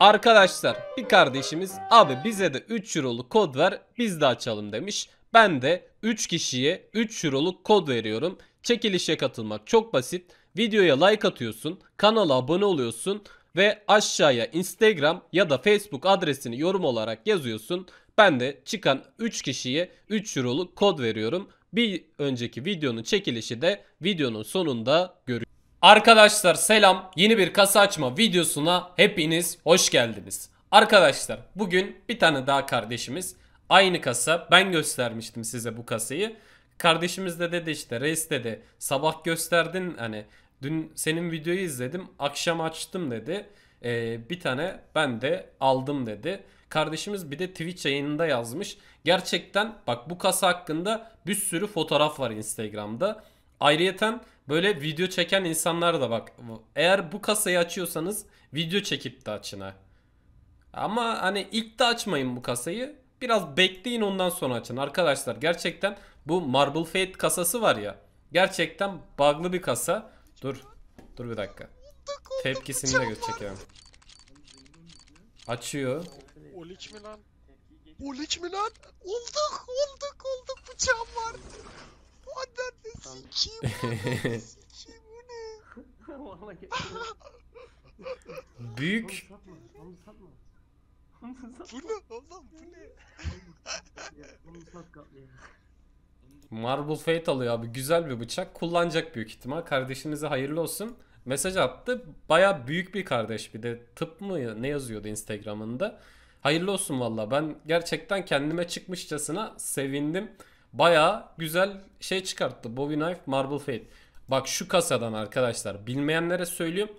Arkadaşlar bir kardeşimiz abi bize de 3 euroluk kod ver biz de açalım demiş. Ben de 3 kişiye 3 euroluk kod veriyorum. Çekilişe katılmak çok basit. Videoya like atıyorsun, kanala abone oluyorsun ve aşağıya Instagram ya da Facebook adresini yorum olarak yazıyorsun. Ben de çıkan 3 kişiye 3 euroluk kod veriyorum. Bir önceki videonun çekilişi de videonun sonunda görüyoruz. Arkadaşlar selam. Yeni bir kasa açma videosuna hepiniz hoş geldiniz. Arkadaşlar bugün bir tane daha kardeşimiz. Aynı kasa. Ben göstermiştim size bu kasayı. Kardeşimiz de dedi işte reis dedi sabah gösterdin hani dün senin videoyu izledim akşam açtım dedi. Ee, bir tane ben de aldım dedi. Kardeşimiz bir de Twitch yayınında yazmış. Gerçekten bak bu kasa hakkında bir sürü fotoğraf var Instagram'da. Ayrıyeten Böyle video çeken insanlar da bak. Eğer bu kasayı açıyorsanız video çekip de açın ha. Ama hani ilk de açmayın bu kasayı. Biraz bekleyin ondan sonra açın. Arkadaşlar gerçekten bu Marble Fate kasası var ya. Gerçekten bug'lı bir kasa. Dur. Dur bir dakika. Tepkisini de görecek Açıyor. Olik mi lan? Olik mi lan? Olduk olduk olduk bıçağım var. Ananı sikiyim. Ananı sikiyim bu ne? Büyük Onu satma. Onu satma. Bu ne oğlum bu ne? Marble Fate alıyor abi. Güzel bir bıçak. Kullanacak büyük ihtimal. Kardeşinize hayırlı olsun. Mesaj attı. Baya büyük bir kardeş bir de. Tıp mı ne yazıyordu Instagram'ında. Hayırlı olsun valla. Ben gerçekten kendime çıkmışçasına sevindim baya güzel şey çıkarttı. Bobby Knife Marble Fate. Bak şu kasadan arkadaşlar bilmeyenlere söylüyorum.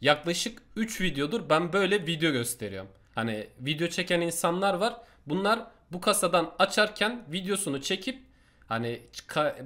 Yaklaşık 3 videodur ben böyle video gösteriyorum. Hani video çeken insanlar var. Bunlar bu kasadan açarken videosunu çekip hani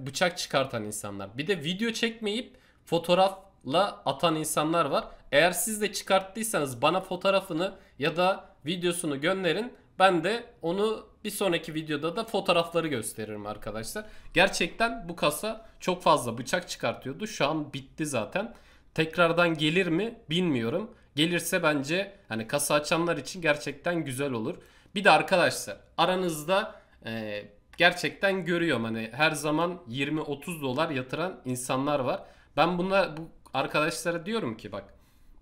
bıçak çıkartan insanlar. Bir de video çekmeyip fotoğrafla atan insanlar var. Eğer siz de çıkarttıysanız bana fotoğrafını ya da videosunu gönderin. Ben de onu bir sonraki videoda da fotoğrafları gösteririm arkadaşlar. Gerçekten bu kasa çok fazla bıçak çıkartıyordu. Şu an bitti zaten. Tekrardan gelir mi bilmiyorum. Gelirse bence hani kasa açanlar için gerçekten güzel olur. Bir de arkadaşlar aranızda e, gerçekten görüyorum hani her zaman 20-30 dolar yatıran insanlar var. Ben bunlar bu arkadaşlara diyorum ki bak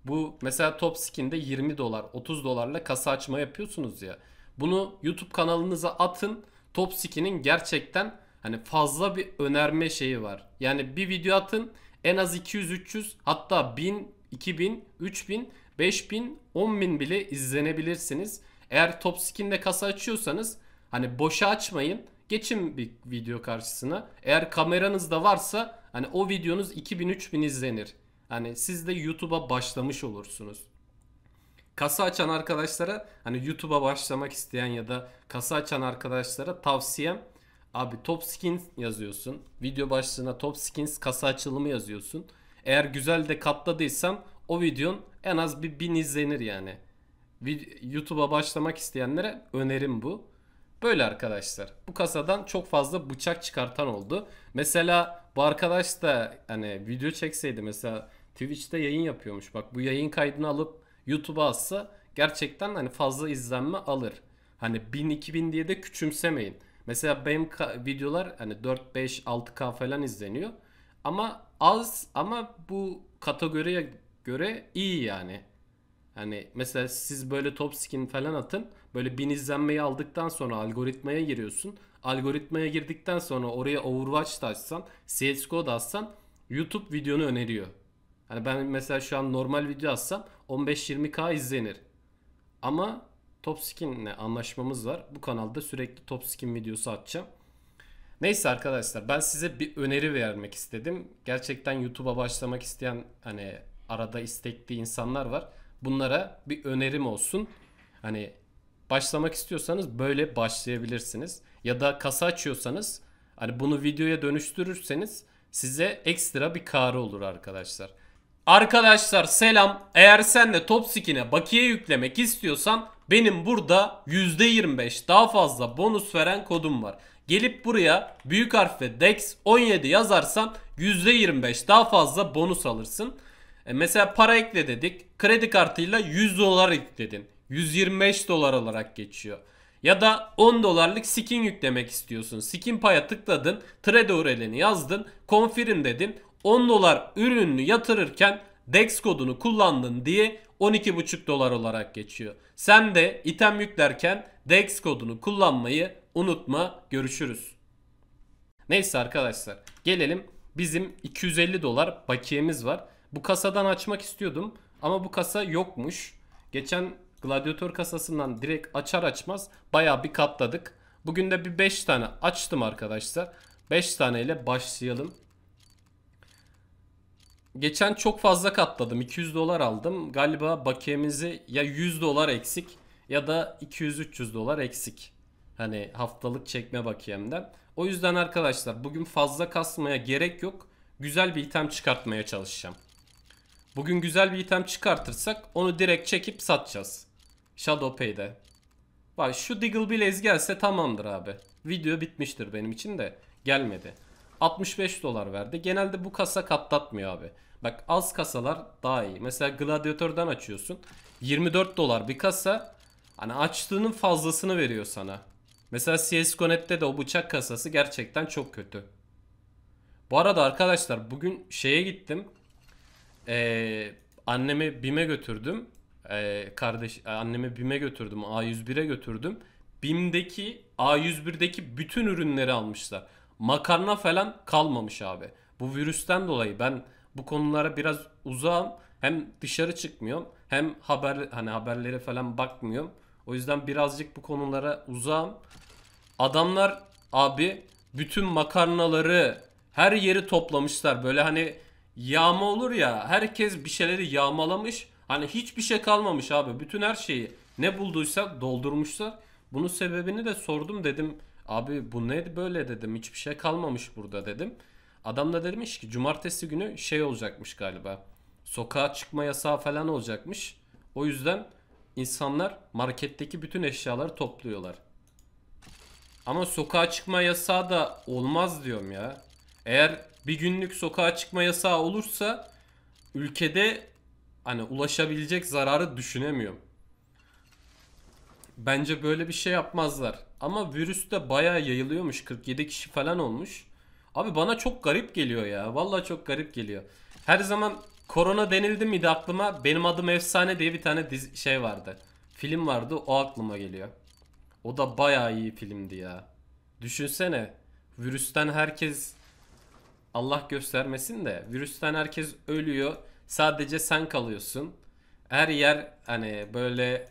bu mesela top skin'de 20 dolar 30 dolarla kasa açma yapıyorsunuz ya. Bunu YouTube kanalınıza atın. Top Topski'nin gerçekten hani fazla bir önerme şeyi var. Yani bir video atın en az 200-300 hatta 1000, 2000, 3000, 5000, 10000 bile izlenebilirsiniz. Eğer Top Topski'nde kasa açıyorsanız hani boşa açmayın. Geçin bir video karşısına. Eğer kameranız da varsa hani o videonuz 2000-3000 izlenir. Hani siz de YouTube'a başlamış olursunuz kasa açan arkadaşlara hani YouTube'a başlamak isteyen ya da kasa açan arkadaşlara tavsiyem abi top skins yazıyorsun. Video başlığına top skins kasa açılımı yazıyorsun. Eğer güzel de katladıysam o videon en az bir bin izlenir yani. YouTube'a başlamak isteyenlere önerim bu. Böyle arkadaşlar. Bu kasadan çok fazla bıçak çıkartan oldu. Mesela bu arkadaş da hani video çekseydi mesela Twitch'te yayın yapıyormuş. Bak bu yayın kaydını alıp YouTube'a atsa gerçekten hani fazla izlenme alır. Hani 1000-2000 diye de küçümsemeyin. Mesela benim videolar hani 4 5 6K falan izleniyor. Ama az ama bu kategoriye göre iyi yani. Hani mesela siz böyle top skin falan atın. Böyle 1000 izlenmeyi aldıktan sonra algoritmaya giriyorsun. Algoritmaya girdikten sonra oraya Overwatch da açsan, CSGO da atsan YouTube videonu öneriyor. Hani ben mesela şu an normal video atsam 15-20k izlenir. Ama Top Skin'le anlaşmamız var. Bu kanalda sürekli Top Skin videosu atacağım. Neyse arkadaşlar ben size bir öneri vermek istedim. Gerçekten YouTube'a başlamak isteyen hani arada istekli insanlar var. Bunlara bir önerim olsun. Hani başlamak istiyorsanız böyle başlayabilirsiniz. Ya da kasa açıyorsanız hani bunu videoya dönüştürürseniz size ekstra bir karı olur arkadaşlar. Arkadaşlar selam. Eğer sen de top Topskin'e bakiye yüklemek istiyorsan benim burada %25 daha fazla bonus veren kodum var. Gelip buraya büyük harfle DEX 17 yazarsan %25 daha fazla bonus alırsın. E mesela para ekle dedik. Kredi kartıyla 100 dolar ekledin. 125 dolar olarak geçiyor. Ya da 10 dolarlık skin yüklemek istiyorsun. Skin paya tıkladın. Trade URL'ini yazdın. Confirm dedin. 10 dolar ürününü yatırırken DEX kodunu kullandın diye 12,5 dolar olarak geçiyor. Sen de item yüklerken DEX kodunu kullanmayı unutma. Görüşürüz. Neyse arkadaşlar gelelim bizim 250 dolar bakiyemiz var. Bu kasadan açmak istiyordum ama bu kasa yokmuş. Geçen gladyatör kasasından direkt açar açmaz baya bir katladık. Bugün de bir 5 tane açtım arkadaşlar. 5 tane ile başlayalım. Geçen çok fazla katladım. 200 dolar aldım. Galiba bakiyemizi ya 100 dolar eksik ya da 200-300 dolar eksik. Hani haftalık çekme bakiyemden. O yüzden arkadaşlar bugün fazla kasmaya gerek yok. Güzel bir item çıkartmaya çalışacağım. Bugün güzel bir item çıkartırsak onu direkt çekip satacağız. Shadow Pay'de. Bak şu Diggle Blaze gelse tamamdır abi. Video bitmiştir benim için de gelmedi. 65 dolar verdi. Genelde bu kasa katlatmıyor abi. Bak az kasalar daha iyi. Mesela gladyatörden açıyorsun. 24 dolar bir kasa. Hani açtığının fazlasını veriyor sana. Mesela CSGO.net'te de o bıçak kasası gerçekten çok kötü. Bu arada arkadaşlar bugün şeye gittim. Ee, annemi BİM'e götürdüm. Ee, kardeş annemi BİM'e götürdüm. A101'e götürdüm. BİM'deki A101'deki bütün ürünleri almışlar makarna falan kalmamış abi. Bu virüsten dolayı ben bu konulara biraz uzağım. Hem dışarı çıkmıyorum hem haber hani haberlere falan bakmıyorum. O yüzden birazcık bu konulara uzağım. Adamlar abi bütün makarnaları her yeri toplamışlar. Böyle hani yağma olur ya herkes bir şeyleri yağmalamış. Hani hiçbir şey kalmamış abi. Bütün her şeyi ne bulduysa doldurmuşlar. Bunun sebebini de sordum dedim. Abi bu ne böyle dedim. Hiçbir şey kalmamış burada dedim. Adam da demiş ki cumartesi günü şey olacakmış galiba. Sokağa çıkma yasağı falan olacakmış. O yüzden insanlar marketteki bütün eşyaları topluyorlar. Ama sokağa çıkma yasağı da olmaz diyorum ya. Eğer bir günlük sokağa çıkma yasağı olursa ülkede hani ulaşabilecek zararı düşünemiyorum. Bence böyle bir şey yapmazlar. Ama virüs de bayağı yayılıyormuş. 47 kişi falan olmuş. Abi bana çok garip geliyor ya. Vallahi çok garip geliyor. Her zaman korona denildi miydi aklıma? Benim adım efsane diye bir tane dizi, şey vardı. Film vardı. O aklıma geliyor. O da bayağı iyi filmdi ya. Düşünsene. Virüsten herkes Allah göstermesin de virüsten herkes ölüyor. Sadece sen kalıyorsun. Her yer hani böyle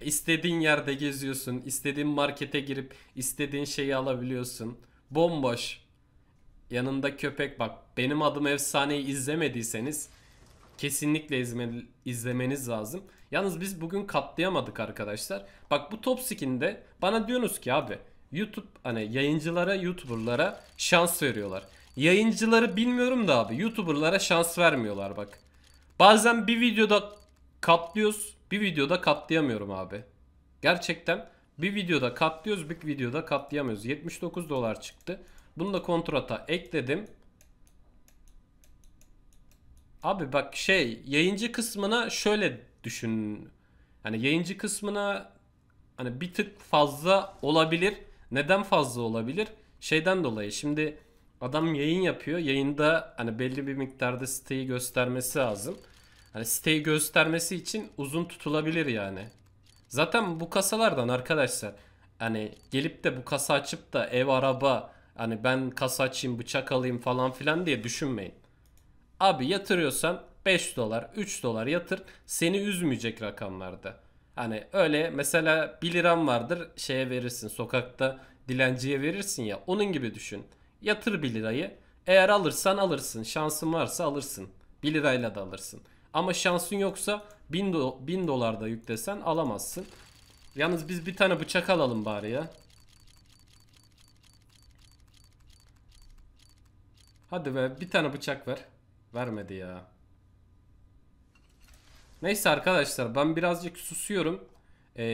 istediğin yerde geziyorsun. istediğin markete girip istediğin şeyi alabiliyorsun. Bomboş. Yanında köpek bak. Benim adım efsaneyi izlemediyseniz kesinlikle izme, izlemeniz lazım. Yalnız biz bugün katlayamadık arkadaşlar. Bak bu top skin'de bana diyorsunuz ki abi YouTube hani yayıncılara, YouTuber'lara şans veriyorlar. Yayıncıları bilmiyorum da abi YouTuber'lara şans vermiyorlar bak. Bazen bir videoda katlıyoruz. Bir videoda katlayamıyorum abi. Gerçekten bir videoda katlıyoruz bir videoda katlayamıyoruz. 79 dolar çıktı. Bunu da kontrata ekledim. Abi bak şey yayıncı kısmına şöyle düşün. Hani yayıncı kısmına hani bir tık fazla olabilir. Neden fazla olabilir? Şeyden dolayı şimdi adam yayın yapıyor. Yayında hani belli bir miktarda siteyi göstermesi lazım. Hani siteyi göstermesi için uzun tutulabilir yani. Zaten bu kasalardan arkadaşlar hani gelip de bu kasa açıp da ev araba hani ben kasa açayım bıçak alayım falan filan diye düşünmeyin. Abi yatırıyorsan 5 dolar 3 dolar yatır seni üzmeyecek rakamlarda. Hani öyle mesela 1 liram vardır şeye verirsin sokakta dilenciye verirsin ya onun gibi düşün. Yatır 1 lirayı eğer alırsan alırsın şansın varsa alırsın 1 lirayla da alırsın. Ama şansın yoksa 1000, do dolarda dolar yüklesen alamazsın. Yalnız biz bir tane bıçak alalım bari ya. Hadi be bir tane bıçak ver. Vermedi ya. Neyse arkadaşlar ben birazcık susuyorum. Ee,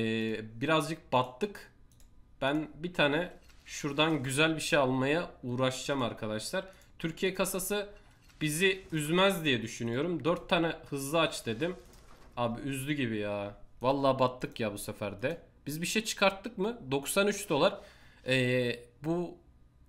birazcık battık. Ben bir tane şuradan güzel bir şey almaya uğraşacağım arkadaşlar. Türkiye kasası bizi üzmez diye düşünüyorum. 4 tane hızlı aç dedim. Abi üzdü gibi ya. Vallahi battık ya bu sefer de. Biz bir şey çıkarttık mı? 93 dolar. Ee, bu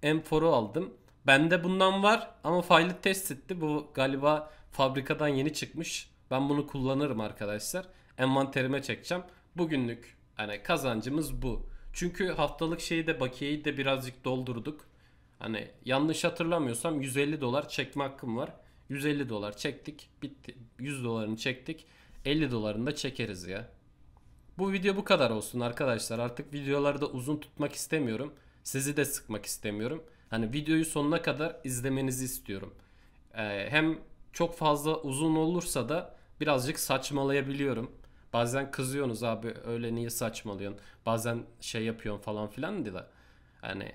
M4'u aldım. Bende bundan var ama faili test etti. Bu galiba fabrikadan yeni çıkmış. Ben bunu kullanırım arkadaşlar. Envanterime çekeceğim. Bugünlük hani kazancımız bu. Çünkü haftalık şeyi de bakiyeyi de birazcık doldurduk. Hani yanlış hatırlamıyorsam 150 dolar çekme hakkım var. 150 dolar çektik. Bitti. 100 dolarını çektik. 50 dolarını da çekeriz ya. Bu video bu kadar olsun arkadaşlar. Artık videoları da uzun tutmak istemiyorum. Sizi de sıkmak istemiyorum. Hani videoyu sonuna kadar izlemenizi istiyorum. Ee, hem çok fazla uzun olursa da birazcık saçmalayabiliyorum. Bazen kızıyorsunuz abi öyle niye saçmalıyorsun? Bazen şey yapıyorsun falan filan diye. Hani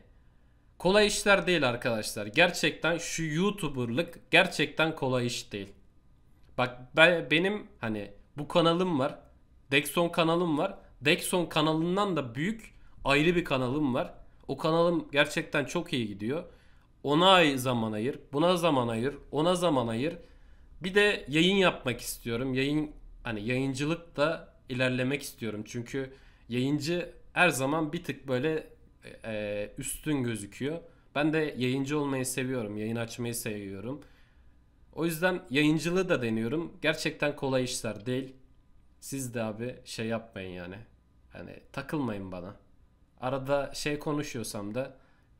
Kolay işler değil arkadaşlar. Gerçekten şu YouTuber'lık gerçekten kolay iş değil. Bak ben, benim hani bu kanalım var. Dexon kanalım var. Dexon kanalından da büyük ayrı bir kanalım var. O kanalım gerçekten çok iyi gidiyor. Ona zaman ayır, buna zaman ayır, ona zaman ayır. Bir de yayın yapmak istiyorum. Yayın hani yayıncılık da ilerlemek istiyorum. Çünkü yayıncı her zaman bir tık böyle e, üstün gözüküyor. Ben de yayıncı olmayı seviyorum. Yayın açmayı seviyorum. O yüzden yayıncılığı da deniyorum. Gerçekten kolay işler değil. Siz de abi şey yapmayın yani. Hani takılmayın bana. Arada şey konuşuyorsam da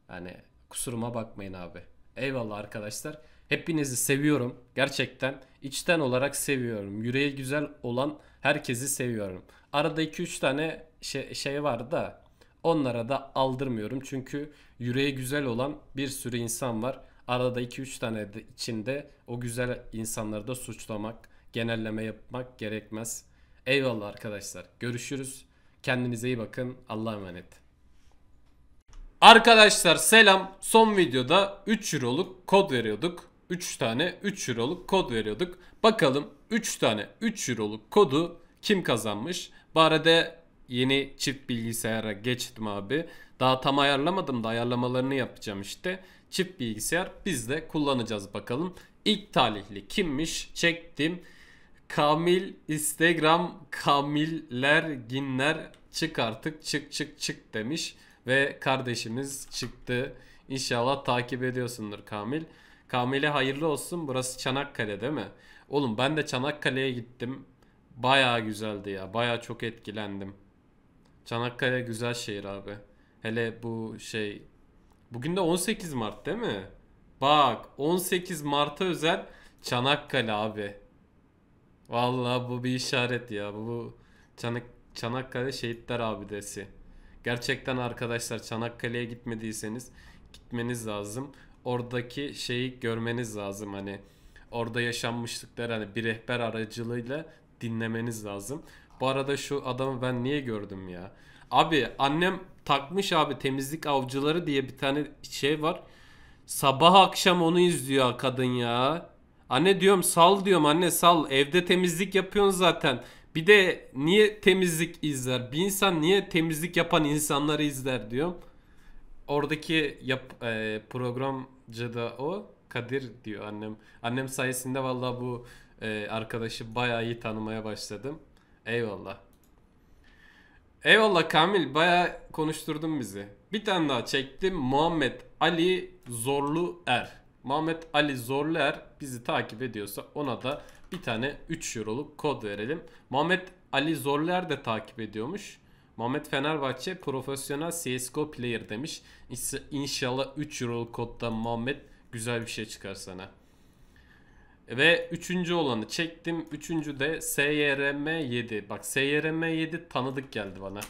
hani kusuruma bakmayın abi. Eyvallah arkadaşlar. Hepinizi seviyorum. Gerçekten içten olarak seviyorum. Yüreği güzel olan herkesi seviyorum. Arada 2-3 tane şey, şey var da Onlara da aldırmıyorum çünkü yüreği güzel olan bir sürü insan var. Arada 2-3 tane de içinde o güzel insanları da suçlamak, genelleme yapmak gerekmez. Eyvallah arkadaşlar. Görüşürüz. Kendinize iyi bakın. Allah'a emanet. Arkadaşlar selam. Son videoda 3 Euro'luk kod veriyorduk. 3 tane 3 Euro'luk kod veriyorduk. Bakalım 3 tane 3 Euro'luk kodu kim kazanmış? Bu arada yeni çift bilgisayara geçtim abi. Daha tam ayarlamadım da ayarlamalarını yapacağım işte. Çift bilgisayar biz de kullanacağız bakalım. İlk talihli kimmiş? Çektim. Kamil Instagram Kamiller Ginler çık artık çık çık çık demiş ve kardeşimiz çıktı. İnşallah takip ediyorsundur Kamil. Kamil'e hayırlı olsun. Burası Çanakkale değil mi? Oğlum ben de Çanakkale'ye gittim. Baya güzeldi ya. Baya çok etkilendim. Çanakkale güzel şehir abi. Hele bu şey bugün de 18 Mart değil mi? Bak 18 Mart'a özel Çanakkale abi. Vallahi bu bir işaret ya. Bu Çanak Çanakkale Şehitler Abidesi. Gerçekten arkadaşlar Çanakkale'ye gitmediyseniz gitmeniz lazım. Oradaki şeyi görmeniz lazım hani orada yaşanmışlıkları hani bir rehber aracılığıyla dinlemeniz lazım. Bu arada şu adamı ben niye gördüm ya? Abi annem takmış abi temizlik avcıları diye bir tane şey var. Sabah akşam onu izliyor kadın ya. Anne diyorum sal diyorum anne sal. Evde temizlik yapıyorsun zaten. Bir de niye temizlik izler? Bir insan niye temizlik yapan insanları izler diyorum. Oradaki yap, e, programcı da o. Kadir diyor annem. Annem sayesinde valla bu e, arkadaşı bayağı iyi tanımaya başladım. Eyvallah. Eyvallah Kamil baya konuşturdun bizi. Bir tane daha çektim. Muhammed Ali Zorlu Er. Muhammed Ali Zorlu Er bizi takip ediyorsa ona da bir tane 3 euroluk kod verelim. Muhammed Ali Zorlu Er de takip ediyormuş. Muhammed Fenerbahçe profesyonel CSGO player demiş. İnşallah 3 euroluk kodda Muhammed güzel bir şey çıkar sana. Ve üçüncü olanı çektim. Üçüncü de SYRM7. Bak SYRM7 tanıdık geldi bana.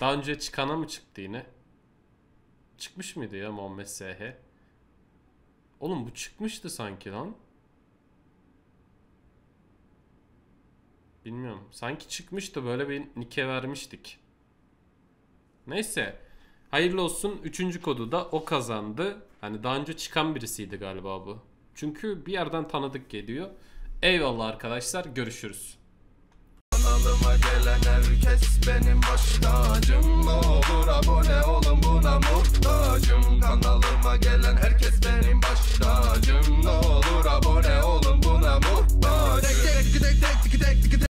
Daha önce çıkana mı çıktı yine? Çıkmış mıydı ya Muhammed SH? Oğlum bu çıkmıştı sanki lan. Bilmiyorum. Sanki çıkmıştı böyle bir nike vermiştik. Neyse. Hayırlı olsun. Üçüncü kodu da o kazandı. Hani daha önce çıkan birisiydi galiba bu. Çünkü bir yerden tanıdık geliyor. Eyvallah arkadaşlar görüşürüz. Kanalıma gelen herkes benim baş tacım olur abone olun buna muhtacım Kanalıma gelen herkes benim baş tacım olur abone olun buna muhtacım